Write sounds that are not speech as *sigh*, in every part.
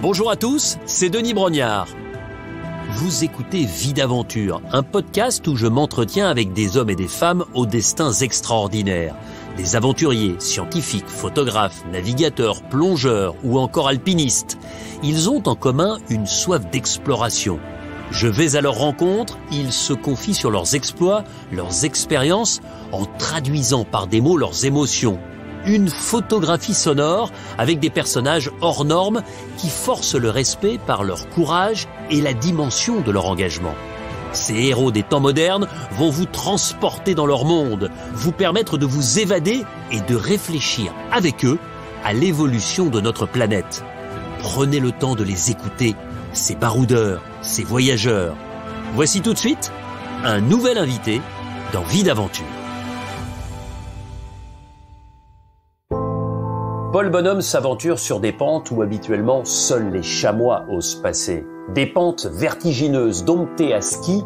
Bonjour à tous, c'est Denis Brognard. Vous écoutez Vie d'aventure, un podcast où je m'entretiens avec des hommes et des femmes aux destins extraordinaires. Des aventuriers, scientifiques, photographes, navigateurs, plongeurs ou encore alpinistes. Ils ont en commun une soif d'exploration. Je vais à leur rencontre, ils se confient sur leurs exploits, leurs expériences, en traduisant par des mots leurs émotions, une photographie sonore avec des personnages hors normes qui forcent le respect par leur courage et la dimension de leur engagement. Ces héros des temps modernes vont vous transporter dans leur monde, vous permettre de vous évader et de réfléchir avec eux à l'évolution de notre planète. Prenez le temps de les écouter, ces baroudeurs, ces voyageurs. Voici tout de suite un nouvel invité dans Vie d'aventure. Paul Bonhomme s'aventure sur des pentes où habituellement seuls les chamois osent passer. Des pentes vertigineuses, domptées à ski,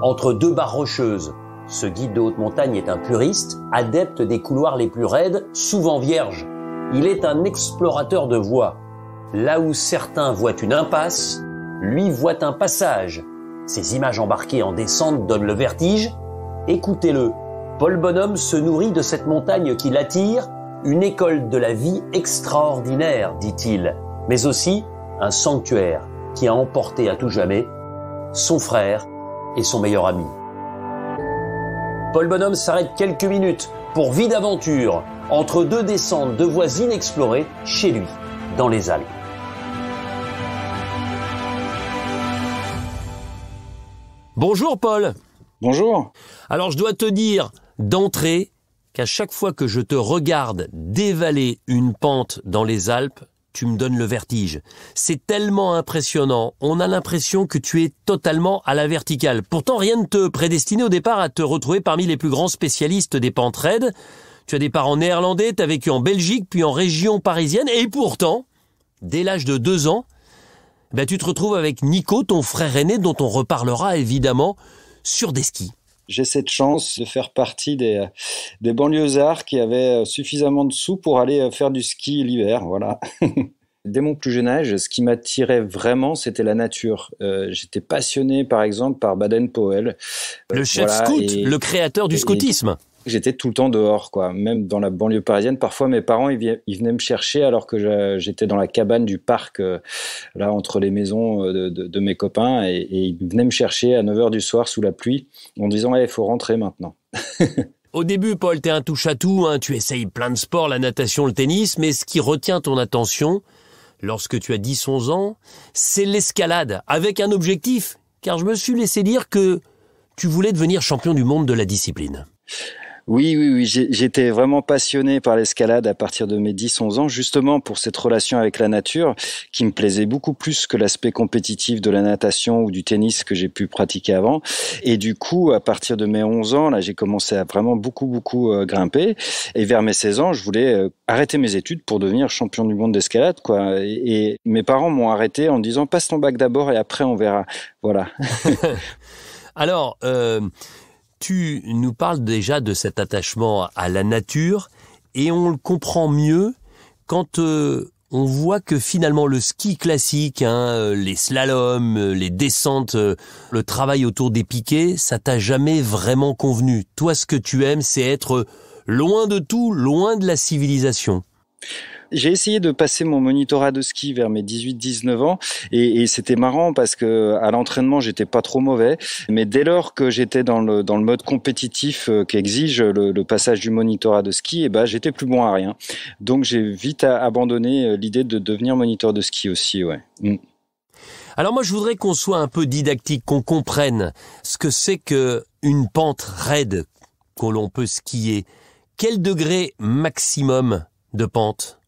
entre deux barres rocheuses. Ce guide de haute montagne est un puriste, adepte des couloirs les plus raides, souvent vierges. Il est un explorateur de voies. Là où certains voient une impasse, lui voit un passage. Ses images embarquées en descente donnent le vertige. Écoutez-le. Paul Bonhomme se nourrit de cette montagne qui l'attire une école de la vie extraordinaire, dit-il, mais aussi un sanctuaire qui a emporté à tout jamais son frère et son meilleur ami. Paul Bonhomme s'arrête quelques minutes pour vie d'aventure entre deux descentes de voies inexplorées chez lui, dans les Alpes. Bonjour Paul. Bonjour. Alors je dois te dire d'entrée qu'à chaque fois que je te regarde dévaler une pente dans les Alpes, tu me donnes le vertige. C'est tellement impressionnant, on a l'impression que tu es totalement à la verticale. Pourtant, rien ne te prédestinait au départ à te retrouver parmi les plus grands spécialistes des pentes raides. Tu as des parents néerlandais, tu as vécu en Belgique, puis en région parisienne, et pourtant, dès l'âge de deux ans, ben, tu te retrouves avec Nico, ton frère aîné, dont on reparlera évidemment, sur des skis j'ai cette chance de faire partie des, banlieues banlieusards qui avaient euh, suffisamment de sous pour aller euh, faire du ski l'hiver. Voilà. *laughs* Dès mon plus jeune âge, ce qui m'attirait vraiment, c'était la nature. Euh, j'étais passionné, par exemple, par Baden-Powell. Le chef scout, le créateur du scoutisme j'étais tout le temps dehors, quoi. Même dans la banlieue parisienne, parfois mes parents ils, venaient me chercher alors que j'étais dans la cabane du parc, euh, là entre les maisons euh, de, mes copains, et, ils venaient me chercher à 9 h du soir sous la pluie en disant il eh, faut rentrer maintenant. *laughs* Au début, Paul, t'es un touche-à-tout, hein, tu essayes plein de sports, la natation, le tennis, mais ce qui retient ton attention lorsque tu as 10-11 ans, c'est l'escalade, avec un objectif, car je me suis laissé dire que tu voulais devenir champion du monde de la discipline. Oui, oui, oui. J'étais vraiment passionné par l'escalade à partir de mes 10-11 ans, justement pour cette relation avec la nature qui me plaisait beaucoup plus que l'aspect compétitif de la natation ou du tennis que j'ai pu pratiquer avant. Et du coup, à partir de mes 11 ans, là, j'ai commencé à vraiment beaucoup, beaucoup euh, grimper. Et vers mes 16 ans, je voulais euh, arrêter mes études pour devenir champion du monde d'escalade, quoi. Et, mes parents m'ont arrêté en disant, passe ton bac d'abord et après on verra. Voilà. *laughs* Alors, euh, tu nous parles déjà de cet attachement à la nature et on le comprend mieux quand euh, on voit que finalement le ski classique, hein, euh, les slaloms, euh, les descentes, le travail autour des piquets, ça t'a jamais vraiment convenu. Toi, ce que tu aimes, c'est être loin de tout, loin de la civilisation j'ai essayé de passer mon monitorat de ski vers mes 18-19 ans et, c'était marrant parce que à l'entraînement j'étais pas trop mauvais, mais dès lors que j'étais dans le dans le mode compétitif euh, qu'exige le, le, passage du monitorat de ski, et eh ben j'étais plus bon à rien. Donc j'ai vite abandonné euh, l'idée de devenir moniteur de ski aussi, ouais. Mm. Alors moi je voudrais qu'on soit un peu didactique, qu'on comprenne ce que c'est que une pente raide que l'on peut skier. Quel degré maximum de pente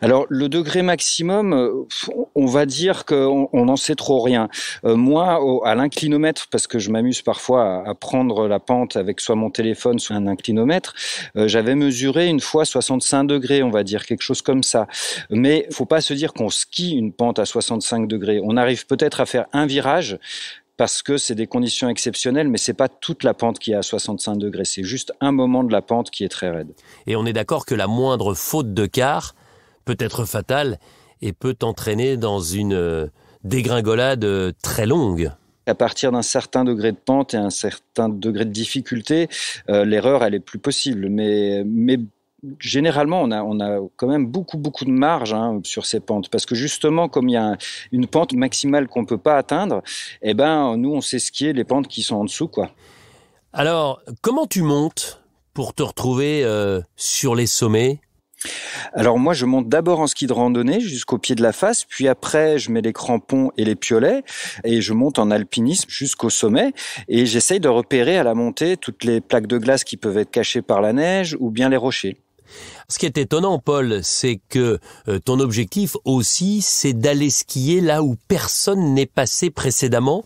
alors le degré maximum, euh, on va dire qu'on n'en sait trop rien. Euh, moi, à l'inclinomètre, parce que je m'amuse parfois à, prendre la pente avec soit mon téléphone, soit un inclinomètre, euh, j'avais mesuré une fois 65 degrés, on va dire quelque chose comme ça. Mais faut pas se dire qu'on skie une pente à 65 degrés. On arrive peut-être à faire un virage, parce que c'est des conditions exceptionnelles, mais c'est pas toute la pente qui est à 65 degrés, c'est juste un moment de la pente qui est très raide. Et on est d'accord que la moindre faute de quart peut être fatal et peut entraîner dans une euh, dégringolade euh, très longue à partir d'un certain degré de pente et un certain degré de difficulté, euh, l'erreur, elle est plus possible. Mais, généralement, on a, quand même beaucoup, beaucoup de marge hein, sur ces pentes. Parce que justement, comme il y a une pente maximale qu'on ne peut pas atteindre, eh ben, nous, on sait skier les pentes qui sont en dessous. Quoi. Alors, comment tu montes pour te retrouver sur les sommets alors moi, je monte d'abord en ski de randonnée jusqu'au pied de la face, puis après, je mets les crampons et les piolets et je monte en alpinisme jusqu'au sommet et j'essaye de repérer à la montée toutes les plaques de glace qui peuvent être cachées par la neige ou bien les rochers. Ce qui est étonnant, Paul, c'est que euh, ton objectif aussi, c'est d'aller skier là où personne n'est passé précédemment.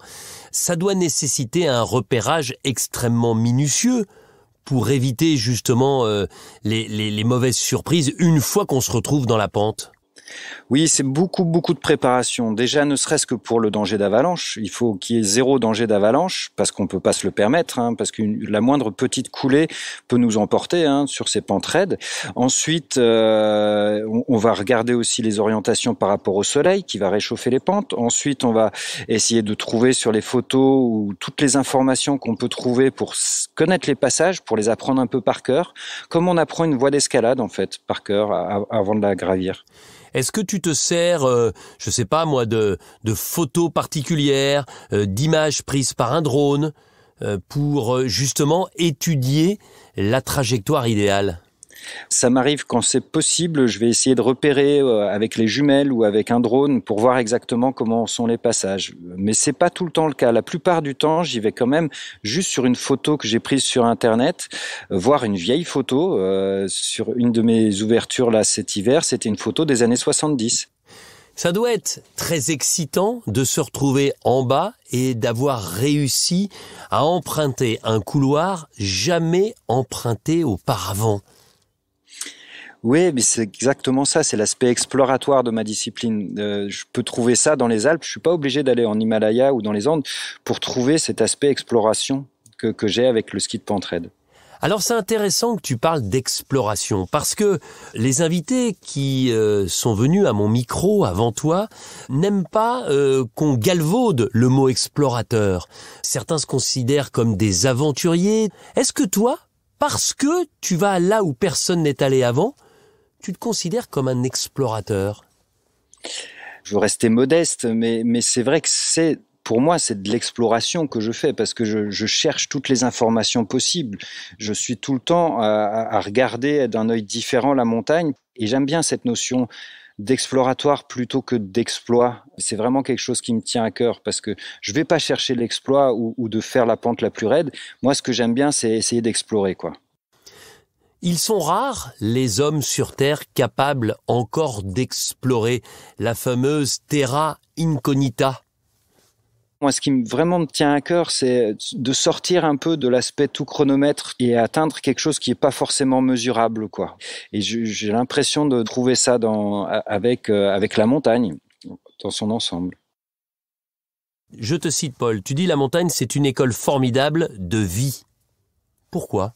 Ça doit nécessiter un repérage extrêmement minutieux pour éviter justement euh, les mauvaises surprises une fois qu'on se retrouve dans la pente oui, c'est beaucoup, beaucoup de préparation. Déjà, ne serait-ce que pour le danger d'avalanche, il faut qu'il y ait zéro danger d'avalanche, parce qu'on ne peut pas se le permettre, hein, parce que la moindre petite coulée peut nous emporter hein, sur ces pentes raides. Ensuite, euh, on, va regarder aussi les orientations par rapport au soleil, qui va réchauffer les pentes. Ensuite, on va essayer de trouver sur les photos ou toutes les informations qu'on peut trouver pour connaître les passages, pour les apprendre un peu par cœur, comme on apprend une voie d'escalade, en fait, par cœur, avant de la gravir. Est-ce que tu te sers, je euh, je sais pas moi, de, photos particulières, euh, d'images prises par un drone, euh, pour justement étudier la trajectoire idéale ça m'arrive quand c'est possible, je vais essayer de repérer euh, avec les jumelles ou avec un drone pour voir exactement comment sont les passages. Mais c'est pas tout le temps le cas. La plupart du temps, j'y vais quand même juste sur une photo que j'ai prise sur internet, euh, voir une vieille photo euh, sur une de mes ouvertures là cet hiver, c'était une photo des années 70. Ça doit être très excitant de se retrouver en bas et d'avoir réussi à emprunter un couloir jamais emprunté auparavant. Oui, mais c'est exactement ça. C'est l'aspect exploratoire de ma discipline. Euh, je peux trouver ça dans les Alpes. Je suis pas obligé d'aller en Himalaya ou dans les Andes pour trouver cet aspect exploration que, j'ai avec le ski de Pentraide. Alors c'est intéressant que tu parles d'exploration parce que les invités qui euh, sont venus à mon micro avant toi n'aiment pas euh, qu'on galvaude le mot explorateur. Certains se considèrent comme des aventuriers. Est-ce que toi, parce que tu vas là où personne n'est allé avant, tu te considères comme un explorateur Je veux rester modeste, mais, mais c'est vrai que c'est pour moi, c'est de l'exploration que je fais parce que je, cherche toutes les informations possibles. Je suis tout le temps à, regarder d'un œil différent la montagne et j'aime bien cette notion d'exploratoire plutôt que d'exploit. C'est vraiment quelque chose qui me tient à cœur parce que je vais pas chercher l'exploit ou, ou, de faire la pente la plus raide. Moi, ce que j'aime bien, c'est essayer d'explorer, quoi. Ils sont rares, les hommes sur Terre capables encore d'explorer la fameuse terra incognita. Moi, ce qui vraiment me tient à cœur, c'est de sortir un peu de l'aspect tout chronomètre et atteindre quelque chose qui n'est pas forcément mesurable, quoi. Et j'ai l'impression de trouver ça avec, euh, avec la montagne, dans son ensemble. Je te cite, Paul. Tu dis la montagne, c'est une école formidable de vie. Pourquoi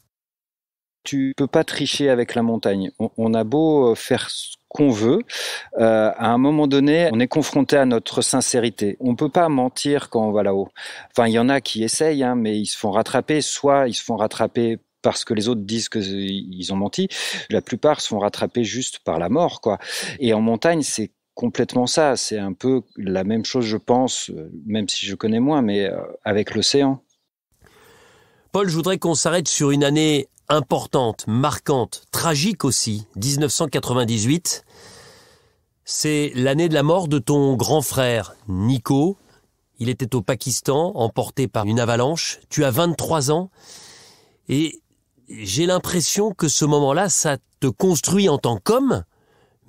tu peux pas tricher avec la montagne. On, a beau euh, faire ce qu'on veut, euh, à un moment donné, on est confronté à notre sincérité. On peut pas mentir quand on va là-haut. Enfin, il y en a qui essayent, hein, mais ils se font rattraper. Soit ils se font rattraper parce que les autres disent qu'ils euh, ont menti. La plupart se font rattraper juste par la mort, quoi. Et en montagne, c'est complètement ça. C'est un peu la même chose, je pense, même si je connais moins, mais avec l'océan. Paul, je voudrais qu'on s'arrête sur une année importante, marquante, tragique aussi, 1998, c'est l'année de la mort de ton grand frère, Nico. Il était au Pakistan, emporté par une avalanche. Tu as 23 ans et j'ai l'impression que ce moment-là, ça te construit en tant qu'homme,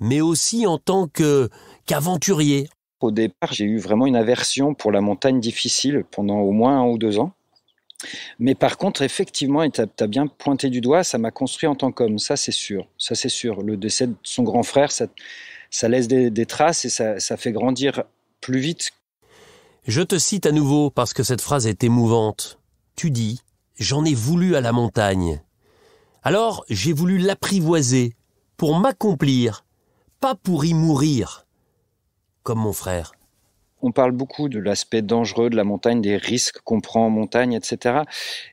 mais aussi en tant qu'aventurier. Au départ, j'ai eu vraiment une aversion pour la montagne difficile pendant au moins un ou deux ans. Mais par contre, effectivement, tu as, bien pointé du doigt, ça m'a construit en tant qu'homme, ça c'est sûr. Ça c'est sûr. Le décès de son grand frère, ça, laisse des, traces et ça fait grandir plus vite. Je te cite à nouveau parce que cette phrase est émouvante. Tu dis J'en ai voulu à la montagne. Alors j'ai voulu l'apprivoiser pour m'accomplir, pas pour y mourir, comme mon frère on parle beaucoup de l'aspect dangereux de la montagne, des risques qu'on prend en montagne, etc.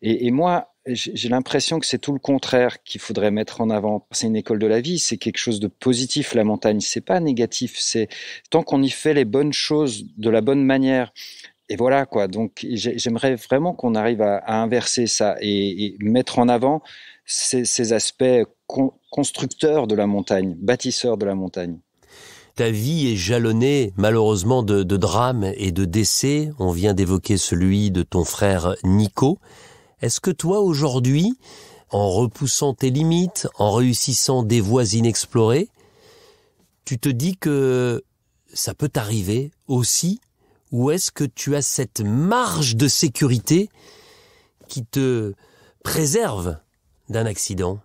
Et, moi, j'ai l'impression que c'est tout le contraire qu'il faudrait mettre en avant. C'est une école de la vie, c'est quelque chose de positif la montagne, c'est pas négatif, c'est tant qu'on y fait les bonnes choses de la bonne manière. Et voilà quoi. Donc j'aimerais vraiment qu'on arrive à, inverser ça et, mettre en avant ces, aspects constructeurs de la montagne, bâtisseurs de la montagne ta vie est jalonnée malheureusement de, drames et de décès. On vient d'évoquer celui de ton frère Nico. Est-ce que toi aujourd'hui, en repoussant tes limites, en réussissant des voies inexplorées, tu te dis que ça peut t'arriver aussi Ou est-ce que tu as cette marge de sécurité qui te préserve d'un accident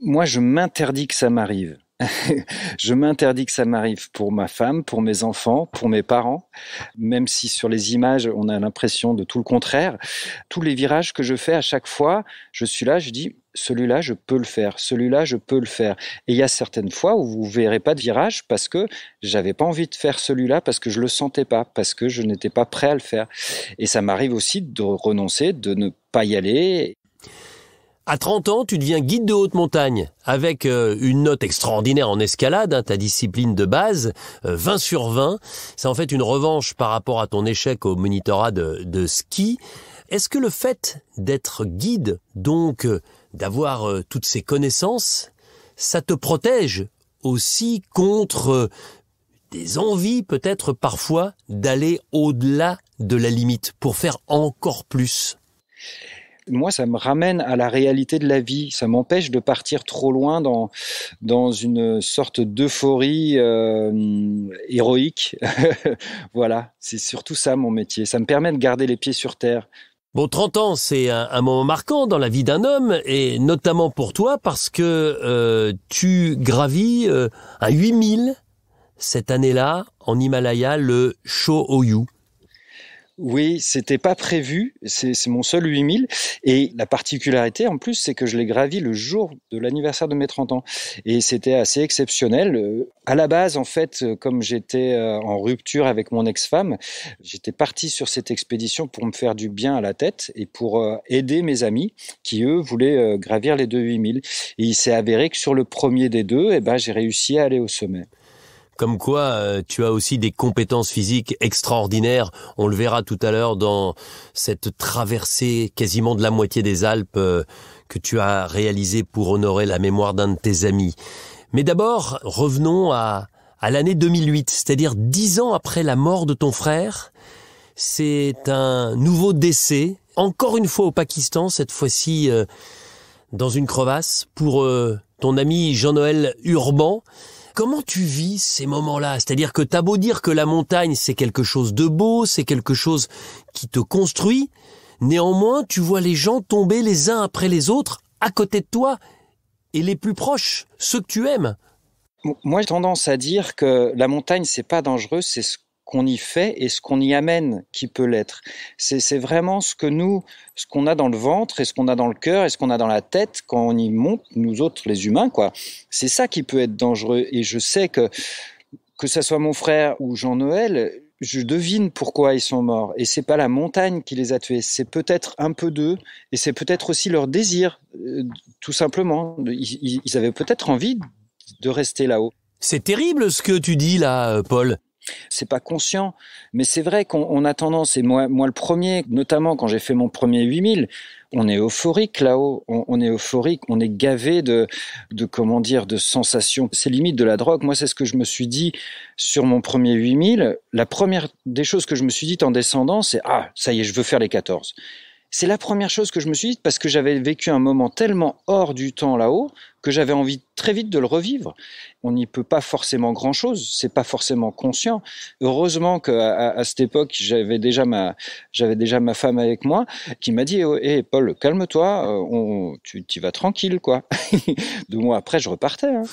Moi, je m'interdis que ça m'arrive. *laughs* je m'interdis que ça m'arrive pour ma femme, pour mes enfants, pour mes parents, même si sur les images, on a l'impression de tout le contraire. Tous les virages que je fais à chaque fois, je suis là, je dis, celui-là, je peux le faire, celui-là, je peux le faire. Et il y a certaines fois où vous verrez pas de virage parce que j'avais pas envie de faire celui-là, parce que je le sentais pas, parce que je n'étais pas prêt à le faire. Et ça m'arrive aussi de renoncer, de ne pas y aller. À 30 ans, tu deviens guide de haute montagne, avec euh, une note extraordinaire en escalade, hein, ta discipline de base, 20 euh, sur 20. C'est en fait une revanche par rapport à ton échec au monitorat de, ski. Est-ce que le fait d'être guide, donc euh, d'avoir toutes ces connaissances, ça te protège aussi contre des envies peut-être parfois d'aller au-delà de la limite pour faire encore plus moi, ça me ramène à la réalité de la vie. Ça m'empêche de partir trop loin dans, une sorte d'euphorie euh, héroïque. *laughs* voilà, c'est surtout ça mon métier. Ça me permet de garder les pieds sur terre. Bon, 30 ans, c'est un, moment marquant dans la vie d'un homme, et notamment pour toi, parce que euh, tu gravis euh, à 8000 cette année-là en Himalaya le Oyu. Oui, c'était pas prévu. C'est mon seul 8000. Et la particularité, en plus, c'est que je l'ai gravi le jour de l'anniversaire de mes 30 ans. Et c'était assez exceptionnel. Euh, à la base, en fait, euh, comme j'étais euh, en rupture avec mon ex-femme, j'étais parti sur cette expédition pour me faire du bien à la tête et pour aider mes amis qui, eux, voulaient gravir les deux 8000. Et il s'est avéré que sur le premier des deux, eh ben, j'ai réussi à aller au sommet. Comme quoi, euh, tu as aussi des compétences physiques extraordinaires. On le verra tout à l'heure dans cette traversée quasiment de la moitié des Alpes euh, que tu as réalisée pour honorer la mémoire d'un de tes amis. Mais d'abord, revenons à, l'année 2008, c'est-à-dire dix ans après la mort de ton frère. C'est un nouveau décès, encore une fois au Pakistan, cette fois-ci euh, dans une crevasse, pour ton ami Jean-Noël Urban. Comment tu vis ces moments-là C'est-à-dire que as beau dire que la montagne c'est quelque chose de beau, c'est quelque chose qui te construit, néanmoins tu vois les gens tomber les uns après les autres à côté de toi et les plus proches, ceux que tu aimes. Moi, j'ai tendance à dire que la montagne, c'est pas dangereux, c'est ce qu'on y fait et ce qu'on y amène qui peut l'être. C'est vraiment ce que nous, ce qu'on a dans le ventre et ce qu'on a dans le cœur et ce qu'on a dans la tête quand on y monte, nous autres les humains, quoi. C'est ça qui peut être dangereux. Et je sais que, que ça soit mon frère ou Jean-Noël, je devine pourquoi ils sont morts. Et c'est pas la montagne qui les a tués, c'est peut-être un peu d'eux, et c'est peut-être aussi leur désir, euh, tout simplement. ils avaient peut-être envie de rester là-haut. C'est terrible ce que tu dis là, euh, Paul. C'est pas conscient, mais c'est vrai qu'on a tendance, et moi, le premier, notamment quand j'ai fait mon premier 8000, on est euphorique là-haut, on, est euphorique, on est gavé de, de comment dire, de sensations. C'est limite de la drogue. Moi, c'est ce que je me suis dit sur mon premier 8000. La première des choses que je me suis dit en descendant, c'est ah, ça y est, je veux faire les 14. C'est la première chose que je me suis dit parce que j'avais vécu un moment tellement hors du temps là-haut que j'avais envie très vite de le revivre. On n'y peut pas forcément grand-chose, c'est pas forcément conscient. Heureusement qu'à à, cette époque, j'avais déjà ma j'avais déjà ma femme avec moi qui m'a dit "Eh Paul, calme-toi, euh, tu, y vas tranquille quoi." *laughs* Deux mois après, je repartais. Hein.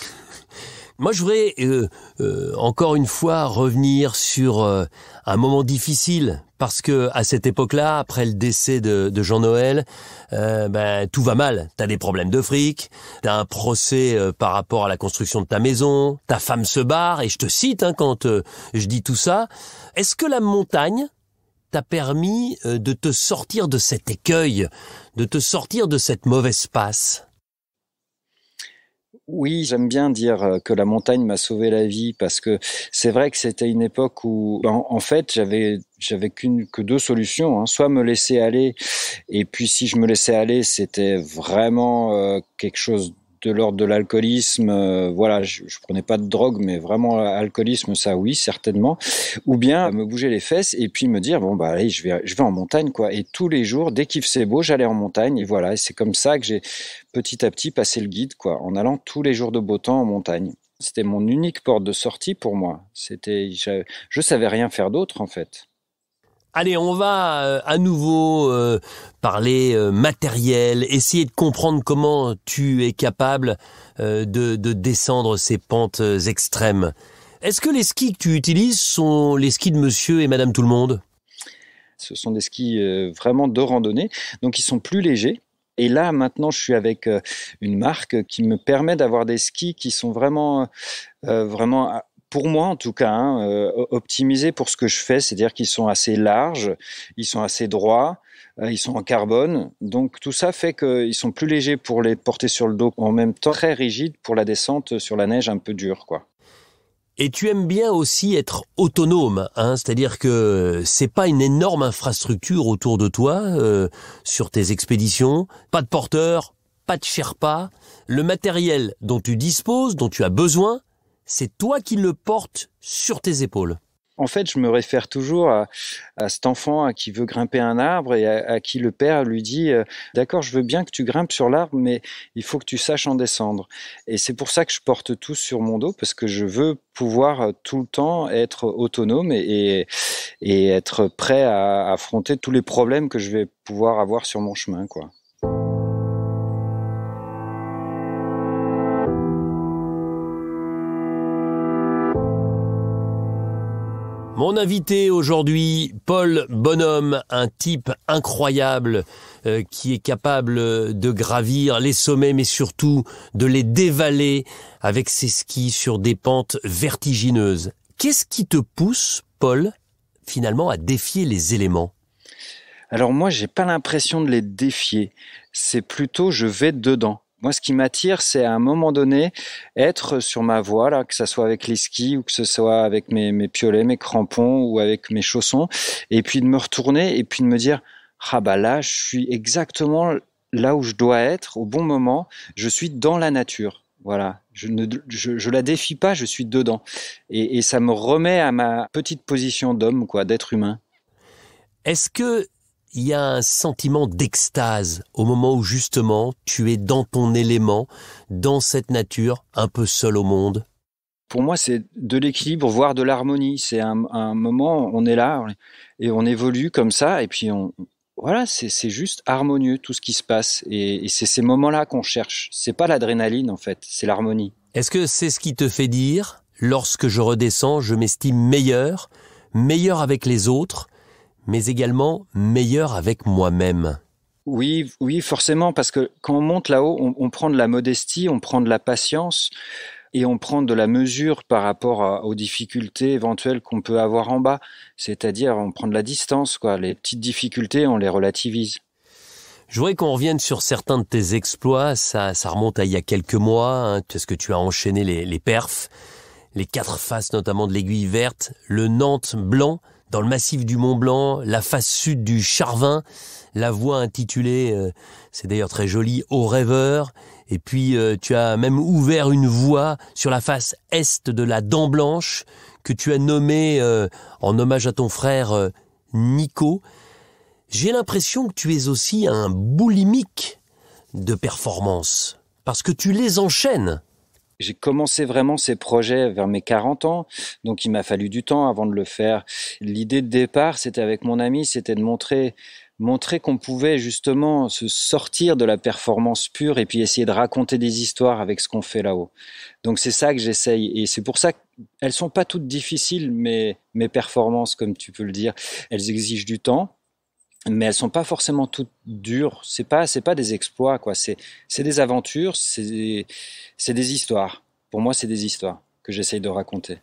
Moi, je voudrais euh, euh, encore une fois revenir sur euh, un moment difficile parce que à cette époque-là, après le décès de, de Jean-Noël, ben tout va mal. T'as des problèmes de fric, as un procès par rapport à la construction de ta maison, ta femme se barre et je te cite hein, quand je dis tout ça. Est-ce que la montagne t'a permis de te sortir de cet écueil, de te sortir de cette mauvaise passe oui, j'aime bien dire euh, que la montagne m'a sauvé la vie parce que c'est vrai que c'était une époque où, ben, en, fait, j'avais j'avais qu'une que deux solutions hein. soit me laisser aller et puis si je me laissais aller c'était vraiment euh, quelque chose de l'ordre de l'alcoolisme, euh, voilà, je, je, prenais pas de drogue, mais vraiment euh, alcoolisme, ça oui, certainement. Ou bien euh, me bouger les fesses et puis me dire bon bah allez, je vais, je vais en montagne quoi. Et tous les jours, dès qu'il faisait beau, j'allais en montagne et voilà. Et c'est comme ça que j'ai petit à petit passé le guide quoi, en allant tous les jours de beau temps en montagne. C'était mon unique porte de sortie pour moi. C'était, je, je savais rien faire d'autre en fait. Allez, on va euh, à nouveau euh, parler euh, matériel, essayer de comprendre comment tu es capable de, descendre ces pentes extrêmes. Est-ce que les skis que tu utilises sont les skis de monsieur et madame tout le monde Ce sont des skis vraiment de randonnée, donc ils sont plus légers. Et là, maintenant, je suis avec une marque qui me permet d'avoir des skis qui sont vraiment, vraiment pour moi en tout cas, hein, euh, optimisé pour ce que je fais, c'est-à-dire qu'ils sont assez larges, ils sont assez droits, euh, ils sont en carbone. Donc tout ça fait qu'ils sont plus légers pour les porter sur le dos, en même temps très rigides pour la descente sur la neige un peu dure, quoi. Et tu aimes bien aussi être autonome, hein, c'est-à-dire que c'est pas une énorme infrastructure autour de toi euh, sur tes expéditions, pas de porteur, pas de Sherpa, le matériel dont tu disposes, dont tu as besoin, c'est toi qui le portes sur tes épaules. En fait, je me réfère toujours à, cet enfant qui veut grimper un arbre et à, qui le père lui dit euh, D'accord, je veux bien que tu grimpes sur l'arbre, mais il faut que tu saches en descendre. Et c'est pour ça que je porte tout sur mon dos, parce que je veux pouvoir euh, tout le temps être autonome et être prêt à affronter tous les problèmes que je vais pouvoir avoir sur mon chemin. quoi. Mon invité aujourd'hui, Paul Bonhomme, un type incroyable euh, qui est capable de gravir les sommets, mais surtout de les dévaler avec ses skis sur des pentes vertigineuses. Qu'est-ce qui te pousse, Paul, finalement à défier les éléments alors moi, j'ai pas l'impression de les défier. C'est plutôt je vais dedans. Moi, ce qui m'attire, c'est à un moment donné être sur ma voie, là, que ce soit avec les skis ou que ce soit avec mes, piolets, mes crampons ou avec mes chaussons, et puis de me retourner et puis de me dire ah bah là, je suis exactement là où je dois être au bon moment. Je suis dans la nature. Voilà, je ne la défie pas, je suis dedans. Et, et ça me remet à ma petite position d'homme, quoi, d'être humain. Est-ce que il y a un sentiment d'extase au moment où justement tu es dans ton élément, dans cette nature, un peu seul au monde Pour moi, c'est de l'équilibre, voire de l'harmonie. C'est un, moment, on est là et on évolue comme ça, et puis on. Voilà, c'est juste harmonieux tout ce qui se passe. Et, et c'est ces moments-là qu'on cherche. C'est pas l'adrénaline en fait, c'est l'harmonie. Est-ce que c'est ce qui te fait dire, lorsque je redescends, je m'estime meilleur, meilleur avec les autres, mais également meilleur avec moi-même. Oui, oui, forcément, parce que quand on monte là-haut, on, prend de la modestie, on prend de la patience et on prend de la mesure par rapport aux difficultés éventuelles qu'on peut avoir en bas. C'est-à-dire, on prend de la distance, quoi. Les petites difficultés, on les relativise. Je voudrais qu'on revienne sur certains de tes exploits. Ça, ça remonte à il y a quelques mois, hein, parce que tu as enchaîné les, les perfs, les quatre faces notamment de l'aiguille verte, le Nantes blanc, dans le massif du Mont Blanc, la face sud du Charvin, la voie intitulée, euh, c'est d'ailleurs très joli, Au rêveur. Et puis euh, tu as même ouvert une voie sur la face est de la Dent Blanche que tu as nommée euh, en hommage à ton frère Nico. J'ai l'impression que tu es aussi un boulimique de performance parce que tu les enchaînes j'ai commencé vraiment ces projets vers mes 40 ans, donc il m'a fallu du temps avant de le faire. L'idée de départ, c'était avec mon ami, c'était de montrer montrer qu'on pouvait justement se sortir de la performance pure et puis essayer de raconter des histoires avec ce qu'on fait là-haut. Donc c'est ça que j'essaye et c'est pour ça qu'elles sont pas toutes difficiles mais mes performances comme tu peux le dire, elles exigent du temps mais elles sont pas forcément toutes dures. C'est pas c'est pas des exploits quoi. C'est c'est des aventures, c'est c'est des histoires. Pour moi, c'est des histoires que j'essaye de raconter.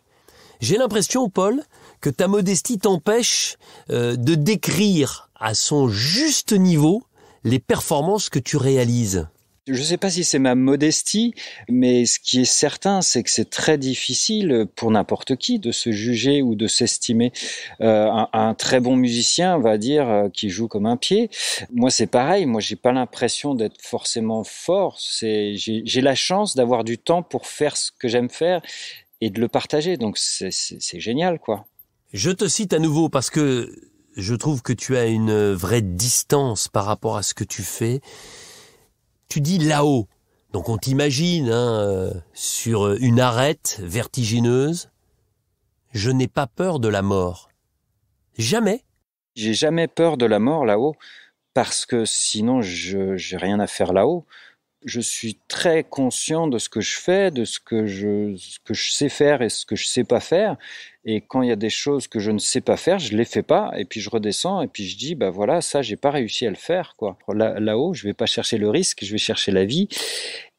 J'ai l'impression, Paul, que ta modestie t'empêche euh, de décrire à son juste niveau les performances que tu réalises je ne sais pas si c'est ma modestie, mais ce qui est certain, c'est que c'est très difficile pour n'importe qui de se juger ou de s'estimer. Euh, un, très bon musicien va dire euh, qui qu'il joue comme un pied. Moi, c'est pareil. Moi, j'ai pas l'impression d'être forcément fort. j'ai la chance d'avoir du temps pour faire ce que j'aime faire et de le partager. Donc, c'est génial, quoi. Je te cite à nouveau parce que je trouve que tu as une vraie distance par rapport à ce que tu fais tu dis là-haut. Donc on t'imagine hein, euh, sur une arête vertigineuse. Je n'ai pas peur de la mort. Jamais. J'ai jamais peur de la mort là-haut parce que sinon je n'ai rien à faire là-haut je suis très conscient de ce que je fais, de ce que je, que je sais faire et ce que je sais pas faire. Et quand il y a des choses que je ne sais pas faire, je ne les fais pas. Et puis je redescends et puis je dis, bah voilà, ça j'ai pas réussi à le faire quoi. Là, haut je vais pas chercher le risque, je vais chercher la vie.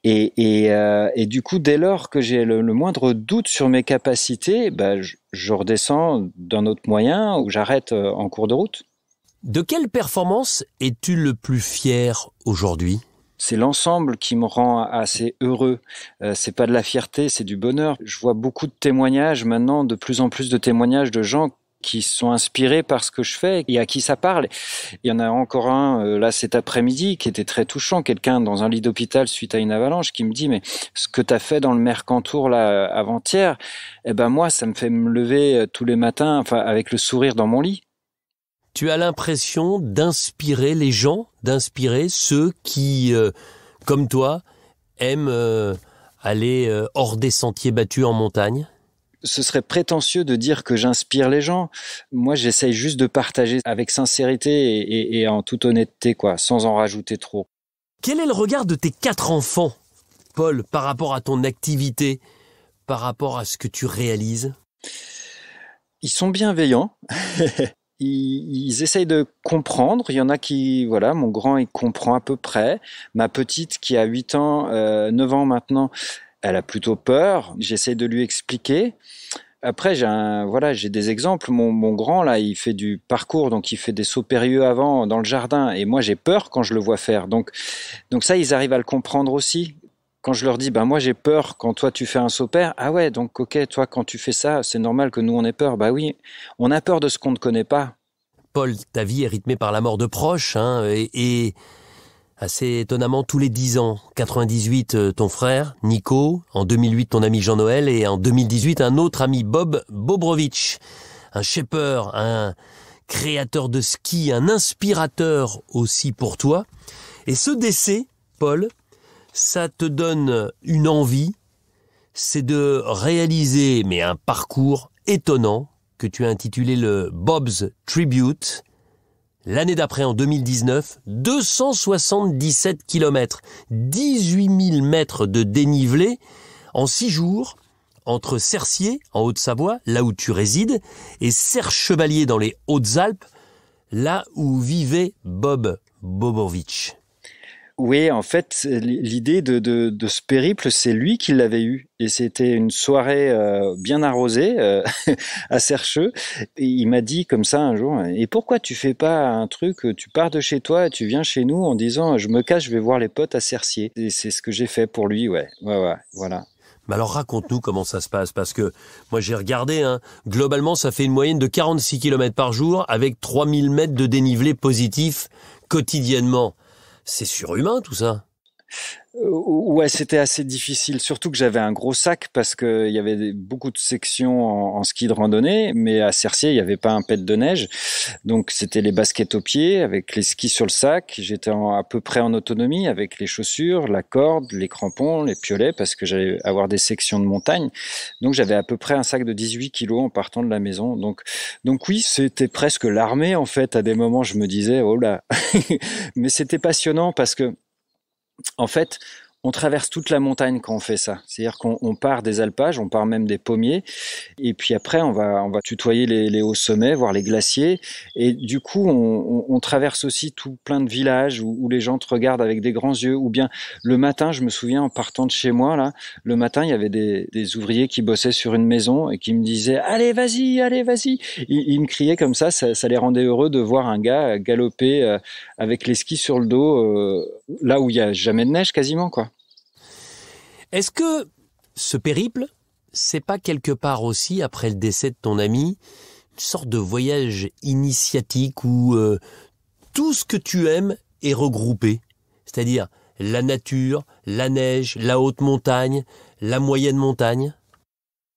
Et, euh, du coup, dès lors que j'ai le, moindre doute sur mes capacités, bah, je, je redescends d'un autre moyen ou j'arrête euh, en cours de route. De quelle performance es-tu le plus fier aujourd'hui c'est l'ensemble qui me rend assez heureux. Euh, c'est pas de la fierté, c'est du bonheur. Je vois beaucoup de témoignages maintenant, de plus en plus de témoignages de gens qui sont inspirés par ce que je fais et à qui ça parle. Il y en a encore un euh, là cet après-midi qui était très touchant, quelqu'un dans un lit d'hôpital suite à une avalanche qui me dit mais ce que tu as fait dans le Mercantour là euh, avant-hier, eh ben moi ça me fait me lever tous les matins enfin avec le sourire dans mon lit tu as l'impression d'inspirer les gens, d'inspirer ceux qui, euh, comme toi, aiment euh, aller euh, hors des sentiers battus en montagne ce serait prétentieux de dire que j'inspire les gens. Moi, j'essaye juste de partager avec sincérité et, et en toute honnêteté, quoi, sans en rajouter trop. Quel est le regard de tes quatre enfants, Paul, par rapport à ton activité, par rapport à ce que tu réalises ils sont bienveillants. *laughs* ils, essayent de comprendre. Il y en a qui, voilà, mon grand, il comprend à peu près. Ma petite, qui a 8 ans, 9 euh, ans maintenant, elle a plutôt peur. J'essaie de lui expliquer. Après, j'ai voilà, j'ai des exemples. Mon, mon, grand là, il fait du parcours, donc il fait des sauts périlleux avant dans le jardin, et moi j'ai peur quand je le vois faire. Donc, donc ça, ils arrivent à le comprendre aussi quand je leur dis, bah moi j'ai peur quand toi tu fais un saut père. »« ah ouais, donc ok, toi quand tu fais ça, c'est normal que nous on ait peur. Bah oui, on a peur de ce qu'on ne connaît pas. Paul, ta vie est rythmée par la mort de proches, hein, et, assez étonnamment tous les 10 ans. 98, euh, ton frère, Nico, en 2008, ton ami Jean-Noël, et en 2018, un autre ami, Bob Bobrovitch, un shaper, un créateur de ski, un inspirateur aussi pour toi. Et ce décès, Paul, ça te donne une envie, c'est de réaliser mais un parcours étonnant que tu as intitulé le Bob's Tribute. L'année d'après, en 2019, 277 km, 18 000 mètres de dénivelé en six jours entre Cercier, en Haute-Savoie, là où tu résides, et Serre-Chevalier dans les Hautes-Alpes, là où vivait Bob Bobovitch oui, en fait, l'idée de, ce périple, c'est lui qui l'avait eu. Et c'était une soirée euh, bien arrosée euh, *laughs* à Sercheux. Et il m'a dit comme ça un jour, et pourquoi tu fais pas un truc, tu pars de chez toi et tu viens chez nous en disant, je me cache, je vais voir les potes à Cercier. Et c'est ce que j'ai fait pour lui, ouais. Ouais, voilà. Mais alors raconte-nous comment ça se passe, parce que moi j'ai regardé, hein. globalement ça fait une moyenne de 46 km par jour avec 3000 mètres de dénivelé positif quotidiennement. C'est surhumain tout ça. Ouais, c'était assez difficile, surtout que j'avais un gros sac parce qu'il y avait beaucoup de sections en, ski de randonnée, mais à Cercier, il n'y avait pas un pet de neige. Donc, c'était les baskets aux pieds avec les skis sur le sac. J'étais à peu près en autonomie avec les chaussures, la corde, les crampons, les piolets parce que j'allais avoir des sections de montagne. Donc, j'avais à peu près un sac de 18 kilos en partant de la maison. Donc, donc oui, c'était presque l'armée en fait. À des moments, je me disais, oh là, *laughs* mais c'était passionnant parce que en fait, on traverse toute la montagne quand on fait ça. C'est-à-dire qu'on part des alpages, on part même des pommiers, et puis après on va, on va tutoyer les, hauts sommets, voir les glaciers, et du coup on, traverse aussi tout plein de villages où, les gens te regardent avec des grands yeux, ou bien le matin, je me souviens en partant de chez moi là, le matin il y avait des, ouvriers qui bossaient sur une maison et qui me disaient allez vas-y, allez vas-y, ils, me criaient comme ça, ça, les rendait heureux de voir un gars galoper euh, avec les skis sur le dos. Euh, là où il n'y a jamais de neige quasiment, quoi. Est-ce que ce périple, c'est pas quelque part aussi, après le décès de ton ami, une sorte de voyage initiatique où euh, tout ce que tu aimes est regroupé C'est-à-dire la nature, la neige, la haute montagne, la moyenne montagne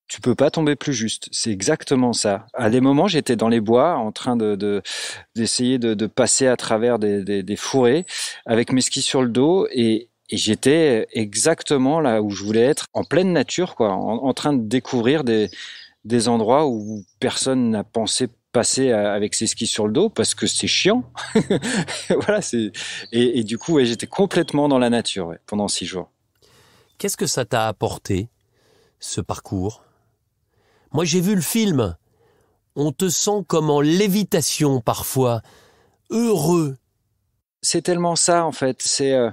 tu peux pas tomber plus juste. C'est exactement ça. À des moments, j'étais dans les bois en train de d'essayer de, passer à travers des, des, fourrés avec mes skis sur le dos et, j'étais exactement là où je voulais être, en pleine nature, quoi, en, train de découvrir des, endroits où personne n'a pensé passer avec ses skis sur le dos parce que c'est chiant. *laughs* voilà, c'est et, du coup, j'étais complètement dans la nature pendant six jours. Qu'est-ce que ça t'a apporté ce parcours moi j'ai vu le film. On te sent comme en lévitation parfois, heureux. C'est tellement ça en fait, c'est euh,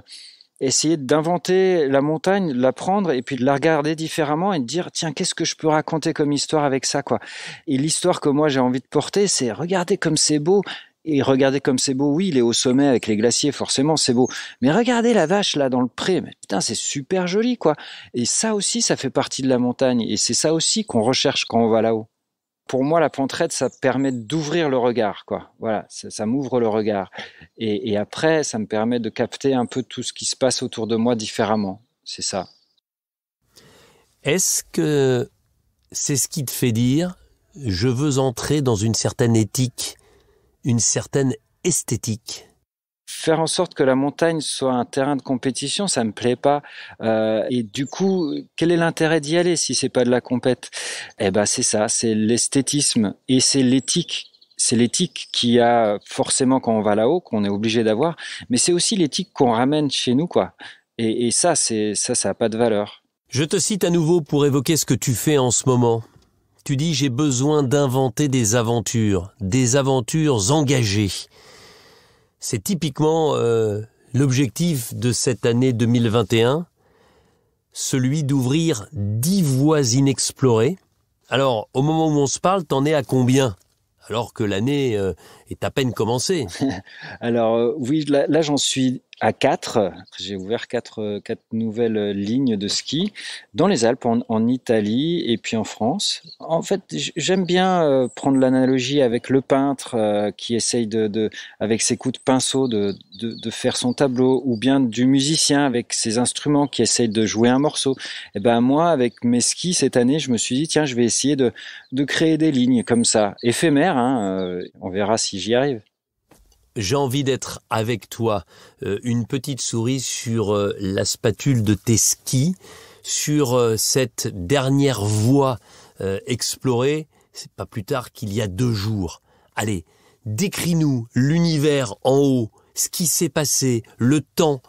essayer d'inventer la montagne, de la prendre et puis de la regarder différemment et de dire tiens qu'est-ce que je peux raconter comme histoire avec ça quoi. Et l'histoire que moi j'ai envie de porter c'est regardez comme c'est beau, et regardez comme c'est beau. Oui, il est au sommet avec les glaciers, forcément, c'est beau. Mais regardez la vache là dans le pré. Mais putain, c'est super joli, quoi. Et ça aussi, ça fait partie de la montagne. Et c'est ça aussi qu'on recherche quand on va là-haut. Pour moi, la pentraide, ça permet d'ouvrir le regard, quoi. Voilà, ça, m'ouvre le regard. et après, ça me permet de capter un peu tout ce qui se passe autour de moi différemment. C'est ça. Est-ce que c'est ce qui te fait dire je veux entrer dans une certaine éthique une certaine esthétique faire en sorte que la montagne soit un terrain de compétition, ça me plaît pas. Euh, et du coup, quel est l'intérêt d'y aller si c'est pas de la compète Eh ben, c'est ça, c'est l'esthétisme et c'est l'éthique. C'est l'éthique qu'il a forcément quand on va là-haut, qu'on est obligé d'avoir, mais c'est aussi l'éthique qu'on ramène chez nous, quoi. Et, ça, c'est ça, ça a pas de valeur. Je te cite à nouveau pour évoquer ce que tu fais en ce moment. Tu dis j'ai besoin d'inventer des aventures, des aventures engagées. C'est typiquement euh, l'objectif de cette année 2021, celui d'ouvrir dix voies inexplorées. Alors, au moment où on se parle, t'en es à combien Alors que l'année euh, est à peine commencé. *laughs* Alors euh, oui, là, j'en suis à quatre. J'ai ouvert quatre, euh, nouvelles euh, lignes de ski dans les Alpes, en, Italie et puis en France. En fait, j'aime bien prendre l'analogie avec le peintre qui essaye de, avec ses coups de pinceau de, de, faire son tableau ou bien du musicien avec ses instruments qui essaye de jouer un morceau. Et eh ben moi, avec mes skis cette année, je me suis dit, tiens, je vais essayer de, créer des lignes comme ça, éphémères. Hein. On verra si j'y arrive. J'ai envie d'être avec toi. Euh, une petite souris sur euh, la spatule de tes skis, sur euh, cette dernière voie explorée, c'est pas plus tard qu'il y a deux jours. Allez, décris-nous l'univers en haut, ce qui s'est passé, le temps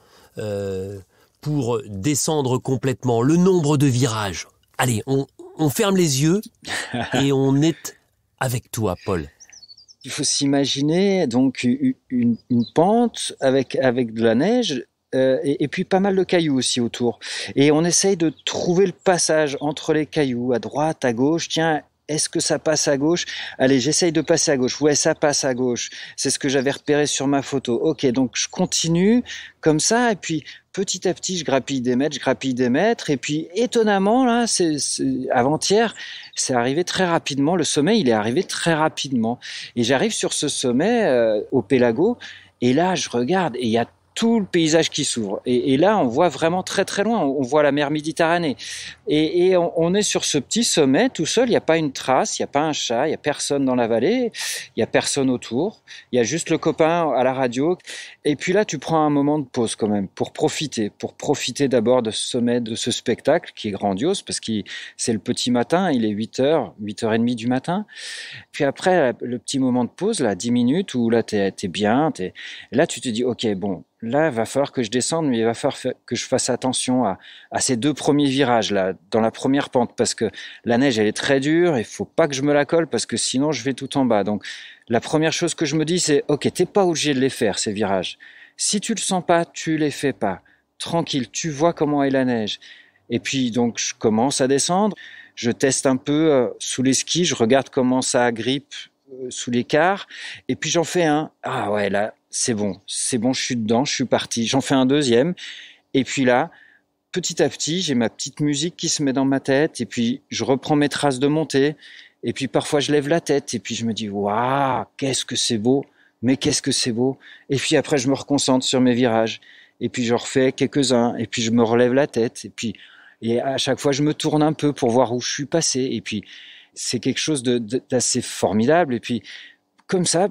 pour descendre complètement, le nombre de virages. Allez, on ferme les yeux *laughs* et on est avec toi, Paul. Il faut s'imaginer donc une, pente avec, avec de la neige euh, et, et, puis pas mal de cailloux aussi autour. Et on essaye de trouver le passage entre les cailloux, à droite, à gauche. Tiens, est-ce que ça passe à gauche Allez, j'essaye de passer à gauche. Ouais, ça passe à gauche. C'est ce que j'avais repéré sur ma photo. Ok, donc je continue comme ça. Et puis petit à petit, je grappille des mètres, je grappille des mètres. Et puis, étonnamment, là, c'est, avant-hier, c'est arrivé très rapidement. Le sommet, il est arrivé très rapidement. Et j'arrive sur ce sommet, euh, au Pélago. Et là, je regarde et il y a tout le paysage qui s'ouvre. Et, là, on voit vraiment très très loin, on, voit la mer Méditerranée. Et, on, est sur ce petit sommet tout seul, il n'y a pas une trace, il n'y a pas un chat, il n'y a personne dans la vallée, il n'y a personne autour, il y a juste le copain à la radio. Et puis là, tu prends un moment de pause quand même pour profiter, pour profiter d'abord de ce sommet, de ce spectacle qui est grandiose parce que c'est le petit matin, il est 8h, 8h30 du matin. Puis après, le petit moment de pause, là, 10 minutes où là, tu es, bien, es... là, tu te dis, ok, bon, là, il va falloir que je descende, mais il va falloir que je fasse attention à, ces deux premiers virages, là, dans la première pente, parce que la neige, elle est très dure, il faut pas que je me la colle, parce que sinon, je vais tout en bas. Donc, la première chose que je me dis, c'est, OK, t'es pas obligé de les faire, ces virages. Si tu le sens pas, tu les fais pas. Tranquille, tu vois comment est la neige. Et puis, donc, je commence à descendre. Je teste un peu euh, sous les skis, je regarde comment ça grippe euh, sous l'écart. Et puis j'en fais un. Ah ouais, là, c'est bon. C'est bon, je suis dedans, je suis parti. J'en fais un deuxième. Et puis là, petit à petit, j'ai ma petite musique qui se met dans ma tête. Et puis je reprends mes traces de montée. Et puis parfois, je lève la tête. Et puis je me dis, waouh, qu'est-ce que c'est beau. Mais qu'est-ce que c'est beau. Et puis après, je me reconcentre sur mes virages. Et puis je refais quelques-uns. Et puis je me relève la tête. Et puis. Et à chaque fois, je me tourne un peu pour voir où je suis passé. Et puis, c'est quelque chose d'assez formidable. Et puis, comme ça,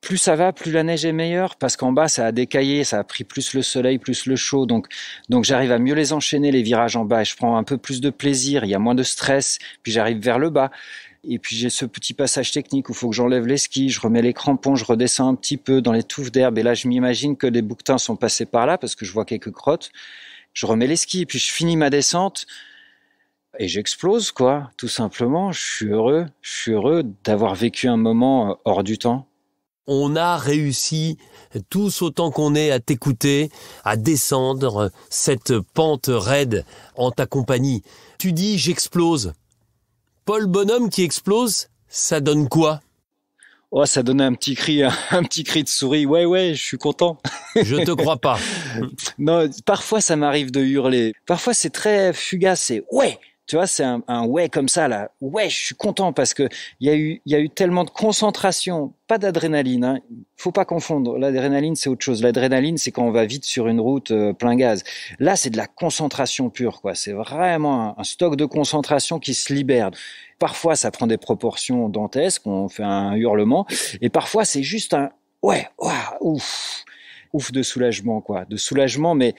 plus ça va, plus la neige est meilleure, parce qu'en bas, ça a décaillé, ça a pris plus le soleil, plus le chaud, donc, donc j'arrive à mieux les enchaîner, les virages en bas, et je prends un peu plus de plaisir, il y a moins de stress, puis j'arrive vers le bas. Et puis j'ai ce petit passage technique où il faut que j'enlève les skis, je remets les crampons, je redescends un petit peu dans les touffes d'herbe. Et là, je m'imagine que des bouquetins sont passés par là parce que je vois quelques crottes. Je remets les skis, puis je finis ma descente et j'explose, quoi, tout simplement. Je suis heureux, je suis heureux d'avoir vécu un moment euh, hors du temps. On a réussi, tous autant qu'on est, à t'écouter, à descendre cette pente raide en ta compagnie. Tu dis j'explose. Paul Bonhomme qui explose, ça donne quoi Oh, ça donne un petit cri, *laughs* un, petit cri de souris. Ouais, ouais, je suis content. *laughs* je te crois pas. non, parfois ça m'arrive de hurler. Parfois c'est très fugace. ouais, tu vois, c'est un, ouais comme ça, là. Ouais, je suis content parce que il y, a eu, y a eu tellement de concentration, pas d'adrénaline. Hein. Faut pas confondre. L'adrénaline, c'est autre chose. L'adrénaline, c'est quand on va vite sur une route euh, plein gaz. Là, c'est de la concentration pure, quoi. C'est vraiment un, stock de concentration qui se libère. Parfois, ça prend des proportions dantesques, on fait un hurlement. Et parfois, c'est juste un ouais, ouah, ouf ouf de soulagement, quoi. De soulagement, mais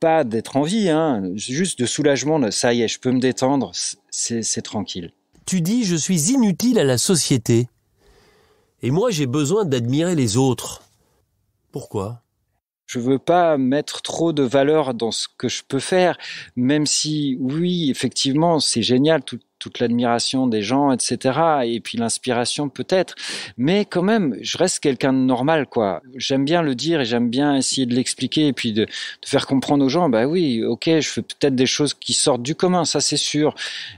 pas d'être en vie, hein, juste de soulagement, de, ça y est, je peux me détendre, c'est tranquille. Tu dis, je suis inutile à la société. Et moi, j'ai besoin d'admirer les autres. Pourquoi je veux pas mettre trop de valeur dans ce que je peux faire, même si oui, effectivement, c'est génial tout, toute l'admiration des gens, etc. Et puis l'inspiration peut-être. Mais quand même, je reste quelqu'un de normal, quoi. J'aime bien le dire et j'aime bien essayer de l'expliquer et puis de, faire comprendre aux gens, bah oui, ok, je fais peut-être des choses qui sortent du commun, ça c'est sûr.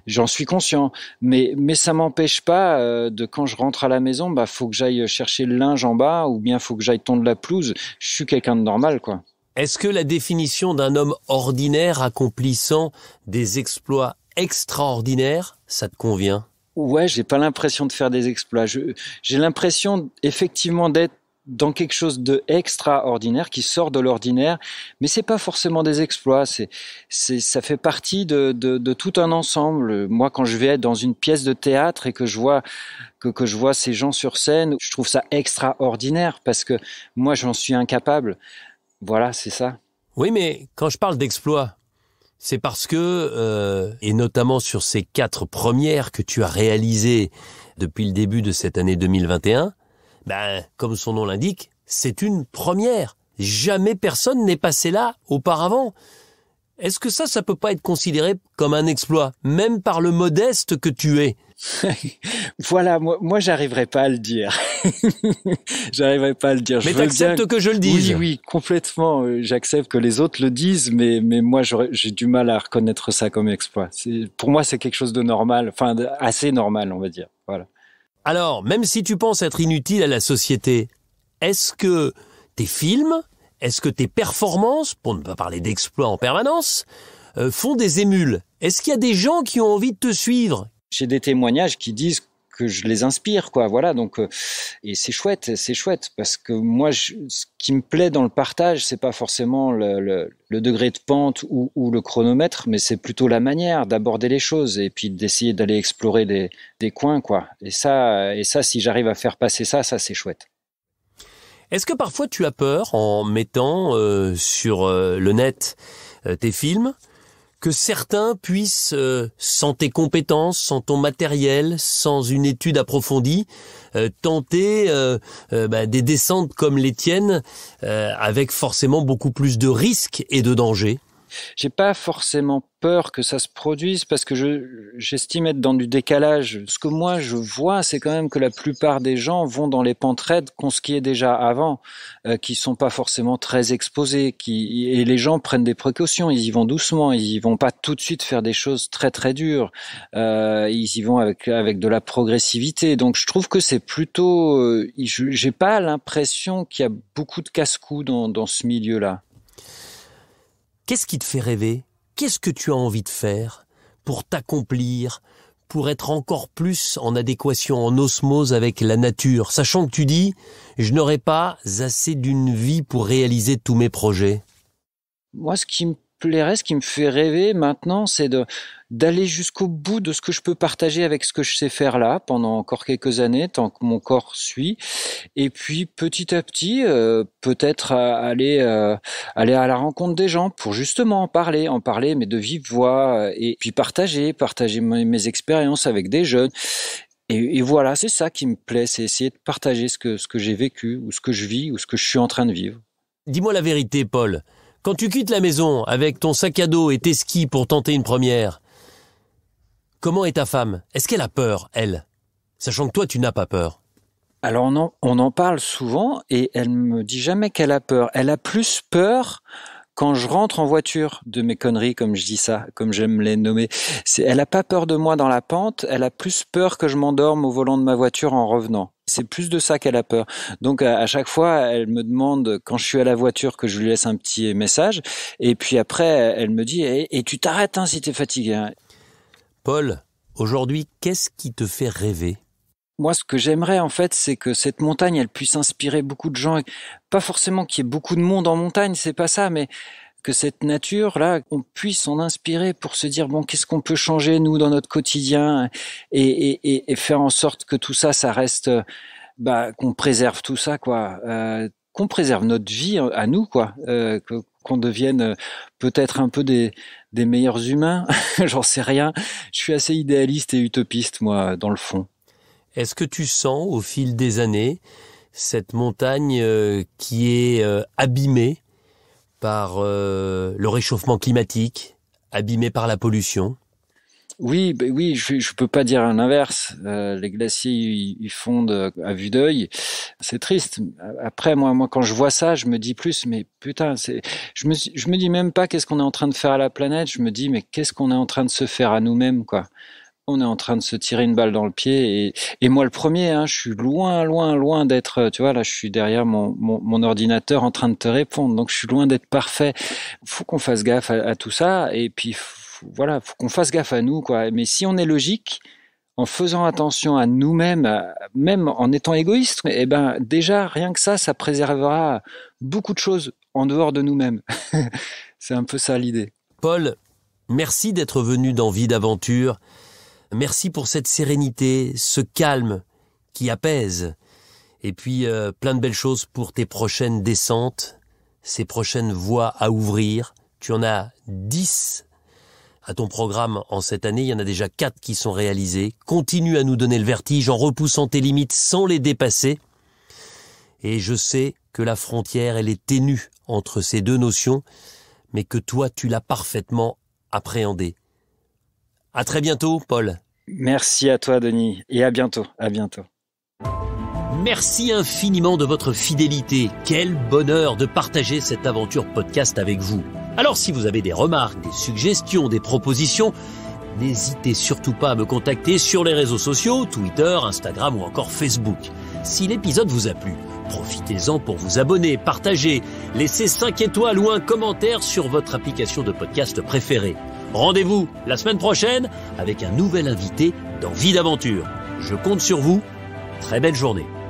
J'en suis conscient. Mais, mais ça m'empêche pas euh, de quand je rentre à la maison, bah faut que j'aille chercher le linge en bas ou bien faut que j'aille tondre la pelouse. Je suis quelqu'un de normal, quoi. Est-ce que la définition d'un homme ordinaire accomplissant des exploits extraordinaire, ça te convient Ouais, j'ai pas l'impression de faire des exploits. J'ai l'impression effectivement d'être dans quelque chose de extraordinaire qui sort de l'ordinaire, mais c'est pas forcément des exploits. C'est, ça fait partie de, tout un ensemble. Moi, quand je vais être dans une pièce de théâtre et que je vois que, que je vois ces gens sur scène, je trouve ça extraordinaire parce que moi, j'en suis incapable. Voilà, c'est ça. Oui, mais quand je parle d'exploits c'est parce que, euh, et notamment sur ces quatre premières que tu as réalisées depuis le début de cette année 2021, ben, comme son nom l'indique, c'est une première. Jamais personne n'est passé là auparavant. Est-ce que ça, ça peut pas être considéré comme un exploit, même par le modeste que tu es *laughs* voilà, moi, moi j'arriverai pas à le dire. *laughs* j'arriverai pas à le dire. Mais tu acceptes que je le dise. Oui, oui, complètement. Euh, j'accepte que les autres le disent, mais, mais moi j'ai du mal à reconnaître ça comme exploit. Pour moi, c'est quelque chose de normal, enfin assez normal, on va dire. Voilà. Alors, même si tu penses être inutile à la société, est-ce que tes films, est-ce que tes performances, pour ne pas parler d'exploit en permanence, euh, font des émules Est-ce qu'il y a des gens qui ont envie de te suivre, j'ai des témoignages qui disent que je les inspire, quoi. Voilà, donc euh, et c'est chouette, c'est chouette parce que moi, ce qui me plaît dans le partage, c'est pas forcément le, degré de pente ou, le chronomètre, mais c'est plutôt la manière d'aborder les choses et puis d'essayer d'aller explorer des, coins, quoi. Et ça, et ça, si j'arrive à faire passer ça, ça c'est chouette. Est-ce que parfois tu as peur en mettant euh, sur euh, le net tes films? que certains puissent, euh, sans tes compétences, sans ton matériel, sans une étude approfondie, euh, tenter euh, bah, des descentes comme les tiennes, avec forcément beaucoup plus de risques et de dangers j'ai pas forcément peur que ça se produise parce que j'estime être dans du décalage. Ce que moi je vois, c'est quand même que la plupart des gens vont dans les pentes raides qu'on skiait déjà avant, qui euh, qui sont pas forcément très exposés, qui et les gens prennent des précautions. Ils y vont doucement, ils y vont pas tout de suite faire des choses très très dures. Euh, ils y vont avec avec de la progressivité. Donc je trouve que c'est plutôt, euh, j'ai pas l'impression qu'il y a beaucoup de casse-cou dans dans ce milieu là. Qu'est-ce qui te fait rêver Qu'est-ce que tu as envie de faire pour t'accomplir, pour être encore plus en adéquation, en osmose avec la nature, sachant que tu dis ⁇ je n'aurai pas assez d'une vie pour réaliser tous mes projets ⁇ Moi, ce qui me plairait, ce qui me fait rêver maintenant, c'est de, d'aller jusqu'au bout de ce que je peux partager avec ce que je sais faire là pendant encore quelques années tant que mon corps suit et puis petit à petit euh, peut-être euh, aller euh, aller à la rencontre des gens pour justement en parler en parler mais de vive voix et puis partager partager mes, expériences avec des jeunes et, voilà c'est ça qui me plaît c'est essayer de partager ce que ce que j'ai vécu ou ce que je vis ou ce que je suis en train de vivre dis-moi la vérité Paul quand tu quittes la maison avec ton sac à dos et tes skis pour tenter une première, Comment est ta femme Est-ce qu'elle a peur, elle Sachant que toi, tu n'as pas peur. Alors on en, on en, parle souvent et elle me dit jamais qu'elle a peur. Elle a plus peur quand je rentre en voiture de mes conneries, comme je dis ça, comme j'aime les nommer. Elle n'a pas peur de moi dans la pente, elle a plus peur que je m'endorme au volant de ma voiture en revenant. C'est plus de ça qu'elle a peur. Donc à, chaque fois, elle me demande quand je suis à la voiture que je lui laisse un petit message, et puis après, elle me dit «Eh, "Et tu t'arrêtes hein, si si es fatigué." Hein.» Paul, aujourd'hui, qu'est-ce qui te fait rêver moi, ce que j'aimerais en fait, c'est que cette montagne, elle puisse inspirer beaucoup de gens. Pas forcément qu'il y ait beaucoup de monde en montagne, c'est pas ça, mais que cette nature là, on puisse en inspirer pour se dire bon, qu'est-ce qu'on peut changer nous dans notre quotidien et, faire en sorte que tout ça, ça reste, euh, bah, qu'on préserve tout ça, quoi, euh, qu'on préserve notre vie euh, à nous, quoi, qu'on devienne peut-être un peu des, des meilleurs humains *laughs* J'en sais rien. Je suis assez idéaliste et utopiste, moi, dans le fond. Est-ce que tu sens, au fil des années, cette montagne euh, qui est euh, abîmée par euh, le réchauffement climatique, abîmée par la pollution oui, ben oui, je ne peux pas dire l'inverse. Euh, les glaciers, ils fondent euh, à vue d'œil. C'est triste. Après, moi, moi, quand je vois ça, je me dis plus, mais putain, c'est. Je me, je me dis même pas qu'est-ce qu'on est en train de faire à la planète. Je me dis, mais qu'est-ce qu'on est en train de se faire à nous-mêmes, quoi on est en train de se tirer une balle dans le pied et, moi le premier, hein, je suis loin, loin, loin d'être, tu vois, là je suis derrière mon, mon, ordinateur en train de te répondre, donc je suis loin d'être parfait. Faut qu'on fasse gaffe à, à tout ça et puis voilà, faut qu'on fasse gaffe à nous, Mais si on est logique, en faisant attention à nous-mêmes, même en étant égoïste, eh ben déjà rien que ça, ça préservera beaucoup de choses en dehors de nous-mêmes. *laughs* C'est un peu ça l'idée. Paul, merci d'être venu dans Vie d'aventure. Merci pour cette sérénité, ce calme qui apaise. Et puis euh, plein de belles choses pour tes prochaines descentes, ces prochaines voies à ouvrir. Tu en as dix à ton programme en cette année. Il y en a déjà quatre qui sont réalisés. Continue à nous donner le vertige en repoussant tes limites sans les dépasser. Et je sais que la frontière, elle est ténue entre ces deux notions, mais que toi, tu l'as parfaitement appréhendée. À très bientôt, Paul. Merci à toi, Denis, et à bientôt. À bientôt. Merci infiniment de votre fidélité. Quel bonheur de partager cette aventure podcast avec vous. Alors si vous avez des remarques, des suggestions, des propositions, n'hésitez surtout pas à me contacter sur les réseaux sociaux, Twitter, Instagram ou encore Facebook. Si l'épisode vous a plu, profitez-en pour vous abonner, partager, laisser 5 étoiles ou un commentaire sur votre application de podcast préférée. Rendez-vous la semaine prochaine avec un nouvel invité dans Vie d'aventure. Je compte sur vous. Très belle journée.